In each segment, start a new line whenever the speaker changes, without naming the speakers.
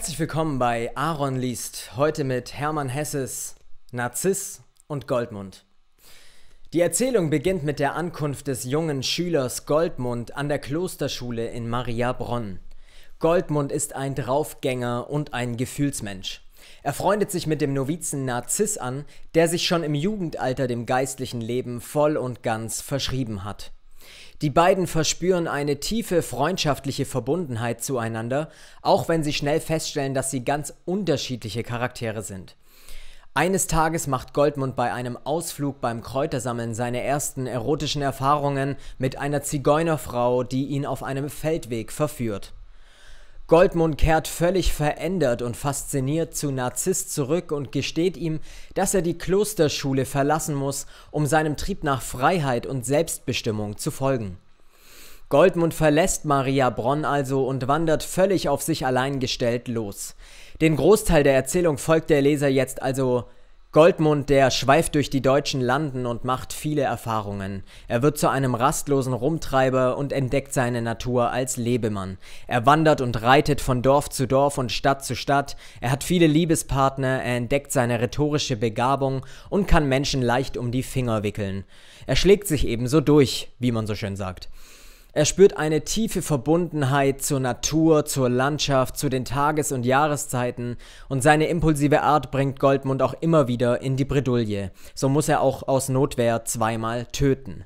Herzlich willkommen bei Aaron liest, heute mit Hermann Hesses Narziss und Goldmund. Die Erzählung beginnt mit der Ankunft des jungen Schülers Goldmund an der Klosterschule in Mariabronn. Goldmund ist ein Draufgänger und ein Gefühlsmensch. Er freundet sich mit dem Novizen Narziss an, der sich schon im Jugendalter dem geistlichen Leben voll und ganz verschrieben hat. Die beiden verspüren eine tiefe freundschaftliche Verbundenheit zueinander, auch wenn sie schnell feststellen, dass sie ganz unterschiedliche Charaktere sind. Eines Tages macht Goldmund bei einem Ausflug beim Kräutersammeln seine ersten erotischen Erfahrungen mit einer Zigeunerfrau, die ihn auf einem Feldweg verführt. Goldmund kehrt völlig verändert und fasziniert zu Narzisst zurück und gesteht ihm, dass er die Klosterschule verlassen muss, um seinem Trieb nach Freiheit und Selbstbestimmung zu folgen. Goldmund verlässt Maria Bronn also und wandert völlig auf sich allein gestellt los. Den Großteil der Erzählung folgt der Leser jetzt also Goldmund, der schweift durch die deutschen Landen und macht viele Erfahrungen. Er wird zu einem rastlosen Rumtreiber und entdeckt seine Natur als Lebemann. Er wandert und reitet von Dorf zu Dorf und Stadt zu Stadt. Er hat viele Liebespartner, er entdeckt seine rhetorische Begabung und kann Menschen leicht um die Finger wickeln. Er schlägt sich ebenso durch, wie man so schön sagt. Er spürt eine tiefe Verbundenheit zur Natur, zur Landschaft, zu den Tages- und Jahreszeiten und seine impulsive Art bringt Goldmund auch immer wieder in die Bredouille. So muss er auch aus Notwehr zweimal töten.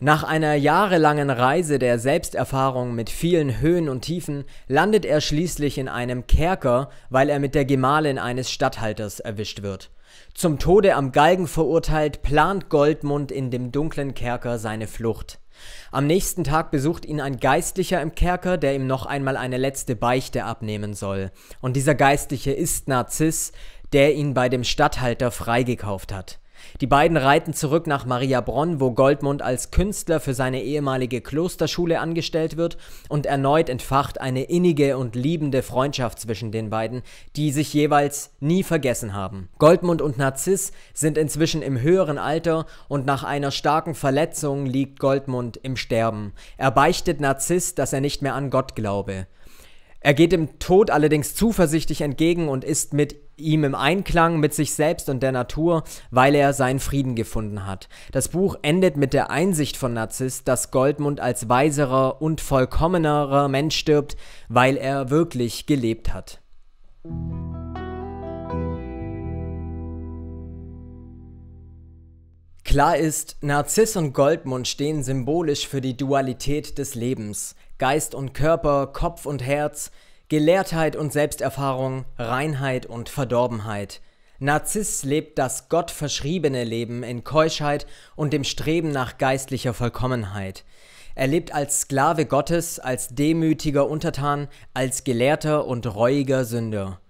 Nach einer jahrelangen Reise der Selbsterfahrung mit vielen Höhen und Tiefen landet er schließlich in einem Kerker, weil er mit der Gemahlin eines Statthalters erwischt wird. Zum Tode am Galgen verurteilt, plant Goldmund in dem dunklen Kerker seine Flucht. Am nächsten Tag besucht ihn ein Geistlicher im Kerker, der ihm noch einmal eine letzte Beichte abnehmen soll. Und dieser Geistliche ist Narziss, der ihn bei dem Statthalter freigekauft hat. Die beiden reiten zurück nach Mariabronn, wo Goldmund als Künstler für seine ehemalige Klosterschule angestellt wird und erneut entfacht eine innige und liebende Freundschaft zwischen den beiden, die sich jeweils nie vergessen haben. Goldmund und Narziss sind inzwischen im höheren Alter und nach einer starken Verletzung liegt Goldmund im Sterben. Er beichtet Narziss, dass er nicht mehr an Gott glaube. Er geht dem Tod allerdings zuversichtlich entgegen und ist mit ihm im Einklang mit sich selbst und der Natur, weil er seinen Frieden gefunden hat. Das Buch endet mit der Einsicht von Narzisst, dass Goldmund als weiserer und vollkommenerer Mensch stirbt, weil er wirklich gelebt hat. Klar ist, Narziss und Goldmund stehen symbolisch für die Dualität des Lebens. Geist und Körper, Kopf und Herz, Gelehrtheit und Selbsterfahrung, Reinheit und Verdorbenheit. Narziss lebt das Gott verschriebene Leben in Keuschheit und dem Streben nach geistlicher Vollkommenheit. Er lebt als Sklave Gottes, als demütiger Untertan, als Gelehrter und reuiger Sünder.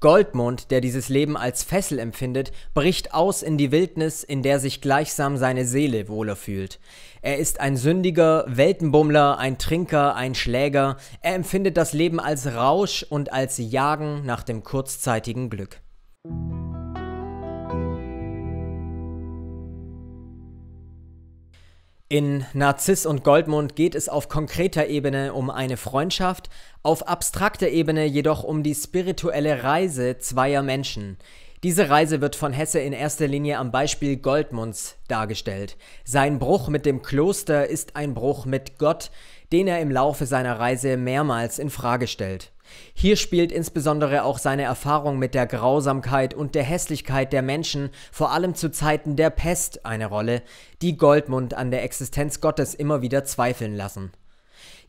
Goldmund, der dieses Leben als Fessel empfindet, bricht aus in die Wildnis, in der sich gleichsam seine Seele wohler fühlt. Er ist ein sündiger Weltenbummler, ein Trinker, ein Schläger. Er empfindet das Leben als Rausch und als Jagen nach dem kurzzeitigen Glück. In Narziss und Goldmund geht es auf konkreter Ebene um eine Freundschaft, auf abstrakter Ebene jedoch um die spirituelle Reise zweier Menschen. Diese Reise wird von Hesse in erster Linie am Beispiel Goldmunds dargestellt. Sein Bruch mit dem Kloster ist ein Bruch mit Gott, den er im Laufe seiner Reise mehrmals in Frage stellt. Hier spielt insbesondere auch seine Erfahrung mit der Grausamkeit und der Hässlichkeit der Menschen, vor allem zu Zeiten der Pest, eine Rolle, die Goldmund an der Existenz Gottes immer wieder zweifeln lassen.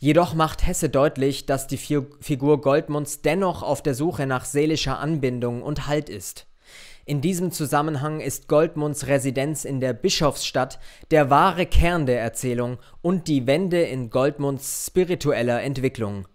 Jedoch macht Hesse deutlich, dass die Figur Goldmunds dennoch auf der Suche nach seelischer Anbindung und Halt ist. In diesem Zusammenhang ist Goldmunds Residenz in der Bischofsstadt der wahre Kern der Erzählung und die Wende in Goldmunds spiritueller Entwicklung.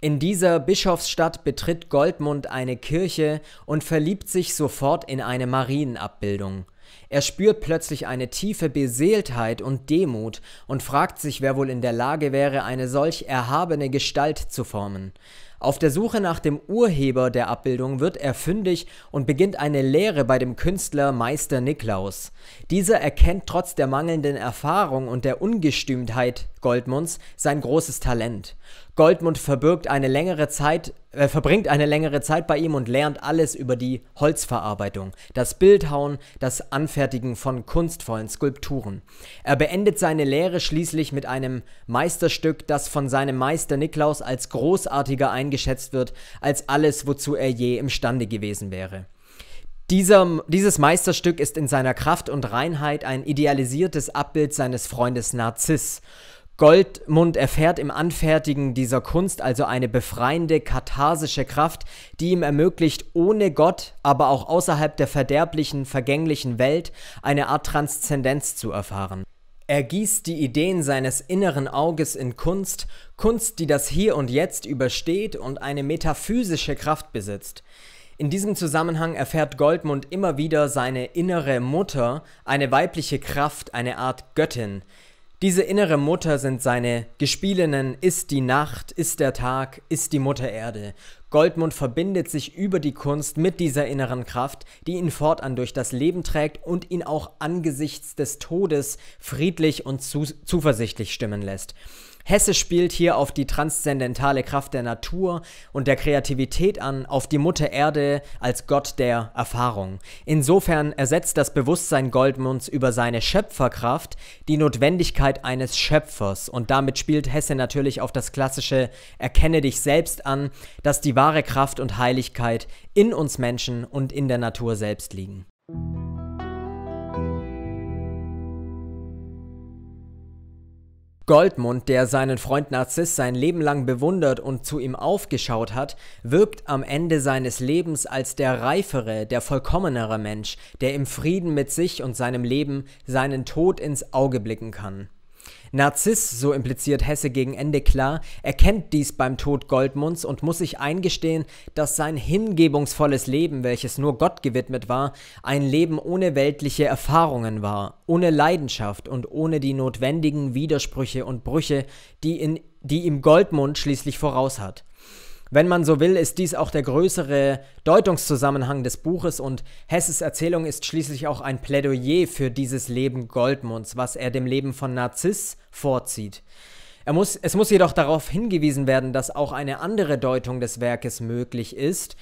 In dieser Bischofsstadt betritt Goldmund eine Kirche und verliebt sich sofort in eine Marienabbildung. Er spürt plötzlich eine tiefe Beseeltheit und Demut und fragt sich, wer wohl in der Lage wäre, eine solch erhabene Gestalt zu formen. Auf der Suche nach dem Urheber der Abbildung wird er fündig und beginnt eine Lehre bei dem Künstler Meister Niklaus. Dieser erkennt trotz der mangelnden Erfahrung und der Ungestümtheit Goldmunds sein großes Talent. Goldmund verbirgt eine längere Zeit, äh, verbringt eine längere Zeit bei ihm und lernt alles über die Holzverarbeitung, das Bildhauen, das Anfertigen von kunstvollen Skulpturen. Er beendet seine Lehre schließlich mit einem Meisterstück, das von seinem Meister Niklaus als großartiger eingeschätzt wird, als alles, wozu er je imstande gewesen wäre. Dieser, dieses Meisterstück ist in seiner Kraft und Reinheit ein idealisiertes Abbild seines Freundes Narziss Goldmund erfährt im Anfertigen dieser Kunst also eine befreiende katharsische Kraft, die ihm ermöglicht, ohne Gott, aber auch außerhalb der verderblichen, vergänglichen Welt eine Art Transzendenz zu erfahren. Er gießt die Ideen seines inneren Auges in Kunst, Kunst, die das Hier und Jetzt übersteht und eine metaphysische Kraft besitzt. In diesem Zusammenhang erfährt Goldmund immer wieder seine innere Mutter, eine weibliche Kraft, eine Art Göttin, diese innere Mutter sind seine Gespielinnen, ist die Nacht, ist der Tag, ist die Mutter Erde. Goldmund verbindet sich über die Kunst mit dieser inneren Kraft, die ihn fortan durch das Leben trägt und ihn auch angesichts des Todes friedlich und zu zuversichtlich stimmen lässt. Hesse spielt hier auf die transzendentale Kraft der Natur und der Kreativität an, auf die Mutter Erde als Gott der Erfahrung. Insofern ersetzt das Bewusstsein Goldmunds über seine Schöpferkraft die Notwendigkeit eines Schöpfers und damit spielt Hesse natürlich auf das klassische Erkenne dich selbst an, dass die wahre Kraft und Heiligkeit in uns Menschen und in der Natur selbst liegen. Goldmund, der seinen Freund Narziss sein Leben lang bewundert und zu ihm aufgeschaut hat, wirkt am Ende seines Lebens als der reifere, der vollkommenere Mensch, der im Frieden mit sich und seinem Leben seinen Tod ins Auge blicken kann. Narziss, so impliziert Hesse gegen Ende klar, erkennt dies beim Tod Goldmunds und muss sich eingestehen, dass sein hingebungsvolles Leben, welches nur Gott gewidmet war, ein Leben ohne weltliche Erfahrungen war, ohne Leidenschaft und ohne die notwendigen Widersprüche und Brüche, die, in, die ihm Goldmund schließlich voraus hat. Wenn man so will, ist dies auch der größere Deutungszusammenhang des Buches und Hesses Erzählung ist schließlich auch ein Plädoyer für dieses Leben Goldmunds, was er dem Leben von Narziss vorzieht. Muss, es muss jedoch darauf hingewiesen werden, dass auch eine andere Deutung des Werkes möglich ist.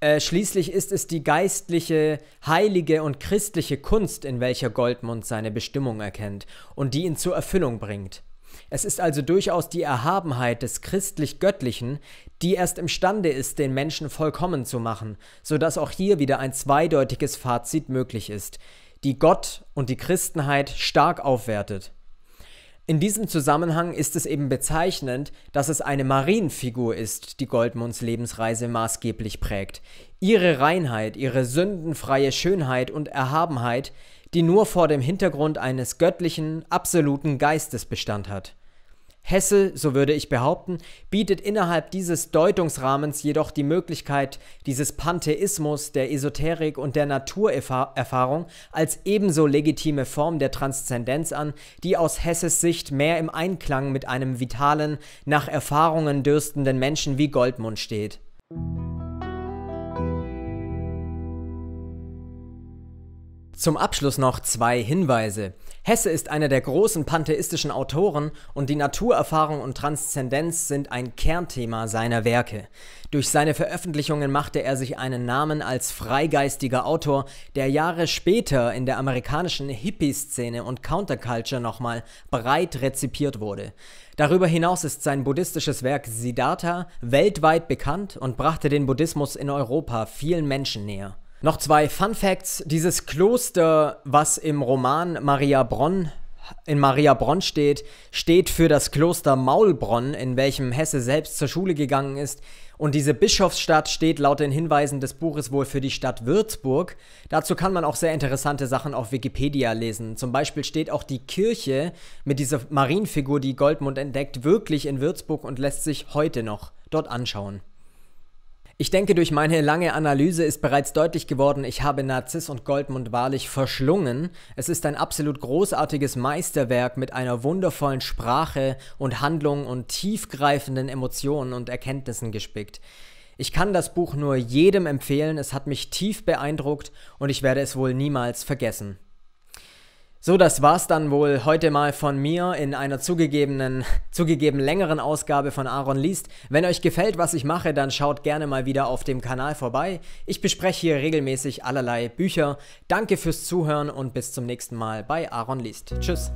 Äh, schließlich ist es die geistliche, heilige und christliche Kunst, in welcher Goldmund seine Bestimmung erkennt und die ihn zur Erfüllung bringt. Es ist also durchaus die Erhabenheit des christlich-göttlichen, die erst imstande ist, den Menschen vollkommen zu machen, so dass auch hier wieder ein zweideutiges Fazit möglich ist, die Gott und die Christenheit stark aufwertet. In diesem Zusammenhang ist es eben bezeichnend, dass es eine Marienfigur ist, die Goldmunds Lebensreise maßgeblich prägt. Ihre Reinheit, ihre sündenfreie Schönheit und Erhabenheit die nur vor dem Hintergrund eines göttlichen, absoluten Geistes Bestand hat. Hesse, so würde ich behaupten, bietet innerhalb dieses Deutungsrahmens jedoch die Möglichkeit, dieses Pantheismus der Esoterik und der Naturerfahrung als ebenso legitime Form der Transzendenz an, die aus Hesses Sicht mehr im Einklang mit einem vitalen, nach Erfahrungen dürstenden Menschen wie Goldmund steht. Zum Abschluss noch zwei Hinweise. Hesse ist einer der großen pantheistischen Autoren und die Naturerfahrung und Transzendenz sind ein Kernthema seiner Werke. Durch seine Veröffentlichungen machte er sich einen Namen als freigeistiger Autor, der Jahre später in der amerikanischen Hippie-Szene und Counterculture nochmal breit rezipiert wurde. Darüber hinaus ist sein buddhistisches Werk Siddhartha weltweit bekannt und brachte den Buddhismus in Europa vielen Menschen näher. Noch zwei Fun Facts. Dieses Kloster, was im Roman Maria Bronn in Maria Bronn steht, steht für das Kloster Maulbronn, in welchem Hesse selbst zur Schule gegangen ist. Und diese Bischofsstadt steht laut den Hinweisen des Buches wohl für die Stadt Würzburg. Dazu kann man auch sehr interessante Sachen auf Wikipedia lesen. Zum Beispiel steht auch die Kirche mit dieser Marienfigur, die Goldmund entdeckt, wirklich in Würzburg und lässt sich heute noch dort anschauen. Ich denke, durch meine lange Analyse ist bereits deutlich geworden, ich habe Narziss und Goldmund wahrlich verschlungen. Es ist ein absolut großartiges Meisterwerk mit einer wundervollen Sprache und Handlung und tiefgreifenden Emotionen und Erkenntnissen gespickt. Ich kann das Buch nur jedem empfehlen, es hat mich tief beeindruckt und ich werde es wohl niemals vergessen. So, das war's dann wohl heute mal von mir in einer zugegebenen, zugegeben längeren Ausgabe von Aaron liest. Wenn euch gefällt, was ich mache, dann schaut gerne mal wieder auf dem Kanal vorbei. Ich bespreche hier regelmäßig allerlei Bücher. Danke fürs Zuhören und bis zum nächsten Mal bei Aaron liest. Tschüss.